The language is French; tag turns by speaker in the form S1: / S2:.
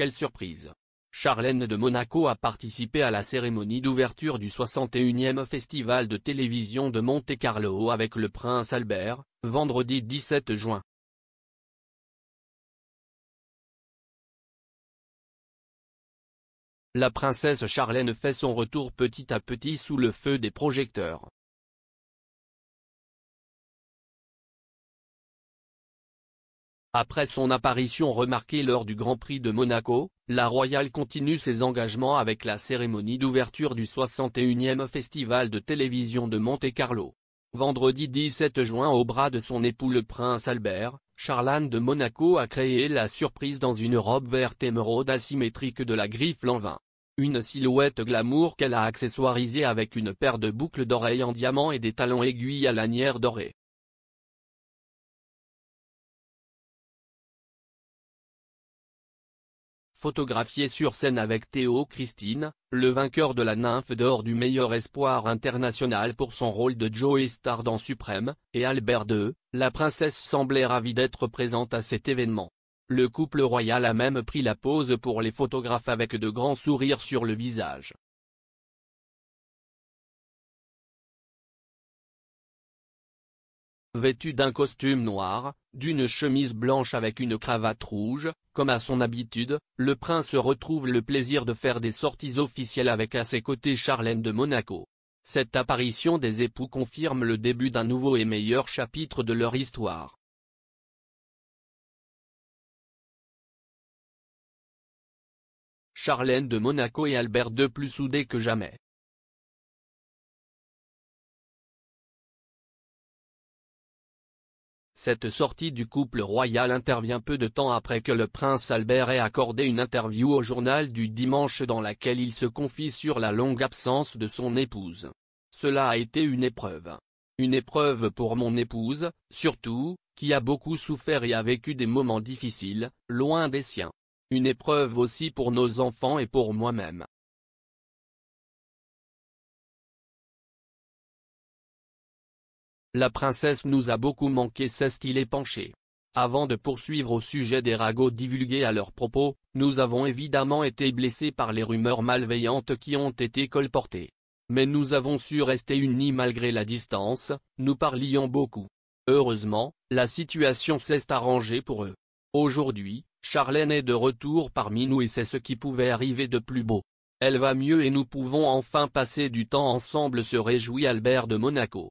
S1: Quelle surprise Charlène de Monaco a participé à la cérémonie d'ouverture du 61e Festival de télévision de Monte-Carlo avec le prince Albert, vendredi 17 juin.
S2: La princesse Charlène fait son retour petit à petit sous le feu des projecteurs.
S1: Après son apparition remarquée lors du Grand Prix de Monaco, la Royale continue ses engagements avec la cérémonie d'ouverture du 61e Festival de télévision de Monte-Carlo. Vendredi 17 juin au bras de son époux le prince Albert, Charlane de Monaco a créé la surprise dans une robe verte émeraude asymétrique de la griffe Lanvin. Une silhouette glamour qu'elle a accessoirisée avec une paire de boucles d'oreilles en diamant et des talons aiguilles à lanières dorée. photographié sur scène avec Théo Christine, le vainqueur de la nymphe d'or du meilleur espoir international pour son rôle de Joey Star Suprême, et Albert II, la princesse semblait ravie d'être présente à cet événement. Le couple royal a même pris la pose pour les photographes avec de grands sourires sur le visage. vêtu d'un costume noir, d'une chemise blanche avec une cravate rouge, comme à son habitude, le prince retrouve le plaisir de faire des sorties officielles avec à ses côtés Charlène de Monaco. Cette apparition des époux confirme le début d'un nouveau et meilleur chapitre de leur histoire.
S2: Charlène de Monaco et Albert II plus soudés que jamais.
S1: Cette sortie du couple royal intervient peu de temps après que le prince Albert ait accordé une interview au journal du dimanche dans laquelle il se confie sur la longue absence de son épouse. Cela a été une épreuve. Une épreuve pour mon épouse, surtout, qui a beaucoup souffert et a vécu des moments difficiles, loin des siens. Une épreuve aussi pour nos enfants et
S2: pour moi-même.
S1: La princesse nous a beaucoup manqué s'est-il penché. Avant de poursuivre au sujet des ragots divulgués à leurs propos, nous avons évidemment été blessés par les rumeurs malveillantes qui ont été colportées. Mais nous avons su rester unis malgré la distance, nous parlions beaucoup. Heureusement, la situation s'est arrangée pour eux. Aujourd'hui, Charlène est de retour parmi nous et c'est ce qui pouvait arriver de plus beau. Elle va mieux et nous pouvons enfin passer du temps ensemble se réjouit Albert de
S2: Monaco.